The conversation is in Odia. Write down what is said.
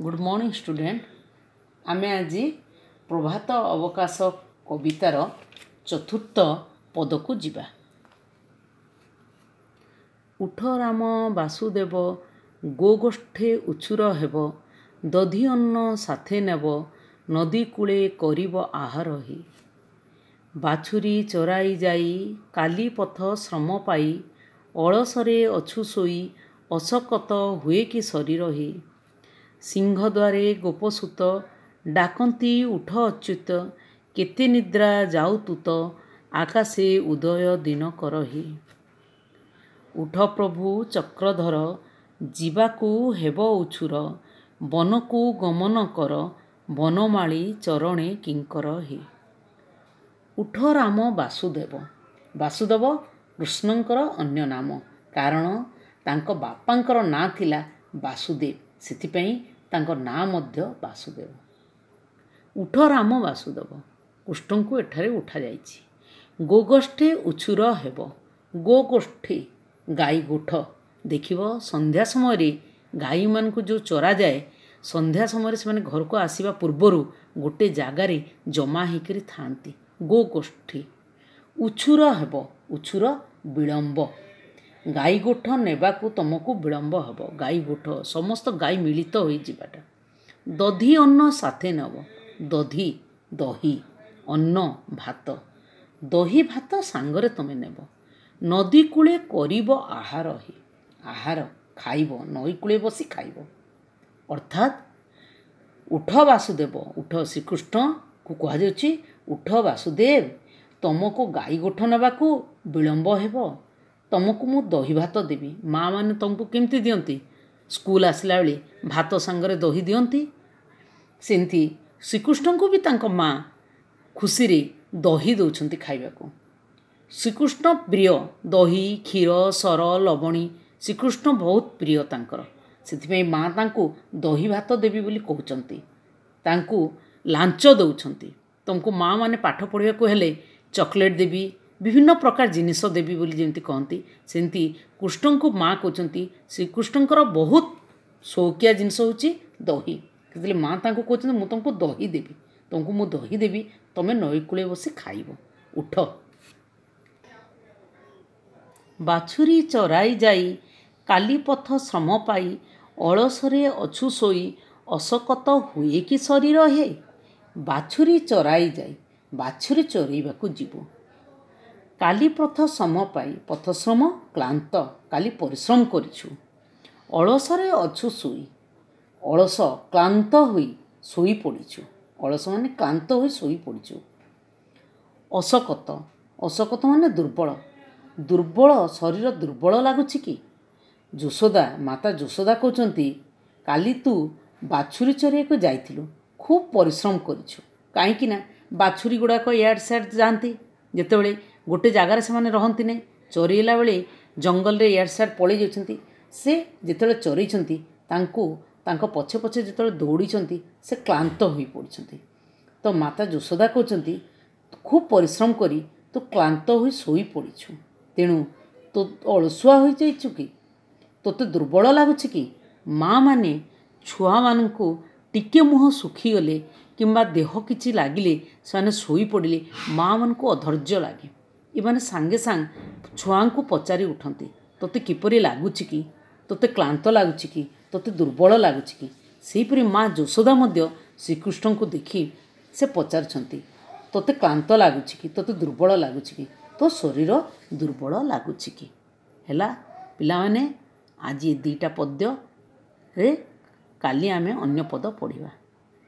ଗୁଡ଼୍ ମର୍ଣ୍ଣିଂ ଷ୍ଟୁଡ଼େଣ୍ଟ ଆମେ ଆଜି ପ୍ରଭାତ ଅବକାଶ କବିତାର ଚତୁର୍ଥ ପଦକୁ ଯିବା ଉଠ ରାମ ବାସୁଦେବ ଗୋ ଗୋଷ୍ଠେ ଉଛୁର ହେବ ଦଧି ଅନ୍ନ ସାଥେ ନେବ ନଦୀ କୂଳେ କରିବ ଆହାର ହି ବାଛୁରୀ ଚରାଇ ଯାଇ କାଲି ପଥ ଶ୍ରମ ପାଇ ଅଳସରେ ଅଛୁ ଶୋଇ ଅସକତ ହୁଏ କି ଶରୀର ସିଂହ ସିଂହଦ୍ୱାରେ ଗୋପସୁତ ଡାକନ୍ତି ଉଠ ଅଚ୍ୟୁତ କେତେ ନିଦ୍ରା ଯାଉତୁତ ଆକାଶେ ଉଦୟ ଦିନ କରହି ଉଠ ପ୍ରଭୁ ଚକ୍ରଧର ଯିବାକୁ ହେବ ଉଛୁର ବନକୁ ଗମନ କର ବନମାଳି ଚରଣେ କିଙ୍କର ହି ଉଠ ରାମ ବାସୁଦେବ ବାସୁଦେବ କୃଷ୍ଣଙ୍କର ଅନ୍ୟ ନାମ କାରଣ ତାଙ୍କ ବାପାଙ୍କର ନାଁ ଥିଲା ବାସୁଦେବ ସେଥିପାଇଁ ତାଙ୍କ ନାଁ ମଧ୍ୟ ବାସୁଦେବ ଉଠ ରାମ ବାସୁଦେବ କୃଷ୍ଣଙ୍କୁ ଏଠାରେ ଉଠାଯାଇଛି ଗୋଗୋଷ୍ଠୀ ଉଛୁର ହେବ ଗୋଗୋଷ୍ଠୀ ଗାଈ ଗୋଠ ଦେଖିବ ସନ୍ଧ୍ୟା ସମୟରେ ଗାଈମାନଙ୍କୁ ଯେଉଁ ଚରାଯାଏ ସନ୍ଧ୍ୟା ସମୟରେ ସେମାନେ ଘରକୁ ଆସିବା ପୂର୍ବରୁ ଗୋଟିଏ ଜାଗାରେ ଜମା ହୋଇକରି ଥାଆନ୍ତି ଗୋଗୋଷ୍ଠୀ ଉଛୁର ହେବ ଉଛୁର ବିଳମ୍ବ ଗାଈ ଗୋଠ ନେବାକୁ ତୁମକୁ ବିଳମ୍ବ ହେବ ଗାଈ ଗୋଠ ସମସ୍ତ ଗାଈ ମିଳିତ ହୋଇଯିବାଟା ଦଧି ଅନ୍ନ ସାଥେ ନେବ ଦଧି ଦହି ଅନ୍ନ ଭାତ ଦହି ଭାତ ସାଙ୍ଗରେ ତୁମେ ନେବ ନଦୀ କୂଳେ କରିବ ଆହାର ହିଁ ଆହାର ଖାଇବ ନଈ କୂଳେ ବସି ଖାଇବ ଅର୍ଥାତ୍ ଉଠ ବାସୁଦେବ ଉଠ ଶ୍ରୀକୃଷ୍ଣଙ୍କୁ କୁହାଯାଉଛି ଉଠ ବାସୁଦେବ ତୁମକୁ ଗାଈ ଗୋଠ ନେବାକୁ ବିଳମ୍ବ ହେବ ତୁମକୁ ମୁଁ ଦହି ଭାତ ଦେବି ମାଆମାନେ ତୁମକୁ କେମିତି ଦିଅନ୍ତି ସ୍କୁଲ ଆସିଲା ବେଳେ ଭାତ ସାଙ୍ଗରେ ଦହି ଦିଅନ୍ତି ସେମିତି ଶ୍ରୀକୃଷ୍ଣଙ୍କୁ ବି ତାଙ୍କ ମା' ଖୁସିରେ ଦହି ଦେଉଛନ୍ତି ଖାଇବାକୁ ଶ୍ରୀକୃଷ୍ଣ ପ୍ରିୟ ଦହି କ୍ଷୀର ସର ଲବଣୀ ଶ୍ରୀକୃଷ୍ଣ ବହୁତ ପ୍ରିୟ ତାଙ୍କର ସେଥିପାଇଁ ମା' ତାଙ୍କୁ ଦହି ଭାତ ଦେବି ବୋଲି କହୁଛନ୍ତି ତାଙ୍କୁ ଲାଞ୍ଚ ଦେଉଛନ୍ତି ତୁମକୁ ମାନେ ପାଠ ପଢ଼ିବାକୁ ହେଲେ ଚକୋଲେଟ୍ ଦେବି ବିଭିନ୍ନ ପ୍ରକାର ଜିନିଷ ଦେବି ବୋଲି ଯେମିତି କହନ୍ତି ସେମିତି କୃଷ୍ଣଙ୍କୁ ମାଆ କହୁଛନ୍ତି ଶ୍ରୀକୃଷ୍ଣଙ୍କର ବହୁତ ସୌକିଆ ଜିନିଷ ହେଉଛି ଦହି ସେଥିରେ ମାଆ ତାଙ୍କୁ କହୁଛନ୍ତି ମୁଁ ତୁମକୁ ଦହି ଦେବି ତୁମକୁ ମୁଁ ଦହି ଦେବି ତୁମେ ନଈକୂଳେ ବସି ଖାଇବ ଉଠ ବାଛୁରୀ ଚରାଇ ଯାଇ କାଲିପଥ ଶ୍ରମ ପାଇ ଅଳସରେ ଅଛୁ ଶୋଇ ଅସକତ ହୁଏ କି ଶରୀର ହେ ବାଛୁରୀ ଚରାଇ ଯାଇ ବାଛୁରୀ ଚରାଇବାକୁ ଯିବୁ କାଲି ପ୍ରଥ ସମ ପାଇଁ ପଥଶ୍ରମ କ୍ଳାନ୍ତ କାଲି ପରିଶ୍ରମ କରିଛୁ ଅଳସରେ ଅଛୁ ଶୋଇ ଅଳସ କ୍ଳାନ୍ତ ହୋଇ ଶୋଇପଡ଼ିଛୁ ଅଳସ ମାନେ କ୍ଳାନ୍ତ ହୋଇ ଶୋଇପଡ଼ିଛୁ ଅଶକତ ଅଶକତ ମାନେ ଦୁର୍ବଳ ଦୁର୍ବଳ ଶରୀର ଦୁର୍ବଳ ଲାଗୁଛି କି ଯଶୋଦା ମାତା ଯଶୋଦା କହୁଛନ୍ତି କାଲି ତୁ ବାଛୁରୀ ଚରିବାକୁ ଯାଇଥିଲୁ ଖୁବ୍ ପରିଶ୍ରମ କରିଛୁ କାହିଁକିନା ବାଛୁରୀ ଗୁଡ଼ାକ ଇଆଡ଼େ ସିଆଡ଼େ ଯାଆନ୍ତି ଯେତେବେଳେ ଗୋଟେ ଜାଗାରେ ସେମାନେ ରହନ୍ତି ନାହିଁ ଚୋରି ହେଲା ବେଳେ ଜଙ୍ଗଲରେ ଇଆଡ଼େ ସିଆଡ଼େ ପଳେଇ ଯାଉଛନ୍ତି ସେ ଯେତେବେଳେ ଚରେଇଛନ୍ତି ତାଙ୍କୁ ତାଙ୍କ ପଛେ ପଛେ ଯେତେବେଳେ ଦୌଡ଼ିଛନ୍ତି ସେ କ୍ଳାନ୍ତ ହୋଇପଡ଼ିଛନ୍ତି ତ ମାତା ଯଶୋଦା କହୁଛନ୍ତି ଖୁବ୍ ପରିଶ୍ରମ କରି ତୁ କ୍ଳାନ୍ତ ହୋଇ ଶୋଇପଡ଼ିଛୁ ତେଣୁ ତୁ ଅଳସୁଆ ହୋଇଯାଇଛୁ କି ତୋତେ ଦୁର୍ବଳ ଲାଗୁଛି କି ମାଆ ମାନେ ଛୁଆମାନଙ୍କୁ ଟିକିଏ ମୁହଁ ଶୁଖିଗଲେ କିମ୍ବା ଦେହ କିଛି ଲାଗିଲେ ସେମାନେ ଶୋଇପଡ଼ିଲେ ମାଆମାନଙ୍କୁ ଅଧୈର୍ଯ୍ୟ ଲାଗେ ଏମାନେ ସାଙ୍ଗେ ସାଙ୍ଗେ ଛୁଆଙ୍କୁ ପଚାରି ଉଠନ୍ତି ତୋତେ କିପରି ଲାଗୁଛି କି ତୋତେ କ୍ଳାନ୍ତ ଲାଗୁଛି କି ତୋତେ ଦୁର୍ବଳ ଲାଗୁଛି କି ସେହିପରି ମା' ଯଶୋଦା ମଧ୍ୟ ଶ୍ରୀକୃଷ୍ଣଙ୍କୁ ଦେଖି ସେ ପଚାରୁଛନ୍ତି ତୋତେ କ୍ଳାନ୍ତ ଲାଗୁଛି କି ତୋତେ ଦୁର୍ବଳ ଲାଗୁଛି କି ତୋ ଶରୀର ଦୁର୍ବଳ ଲାଗୁଛି କି ହେଲା ପିଲାମାନେ ଆଜି ଏ ଦୁଇଟା ପଦ୍ୟରେ କାଲି ଆମେ ଅନ୍ୟ ପଦ ପଢ଼ିବା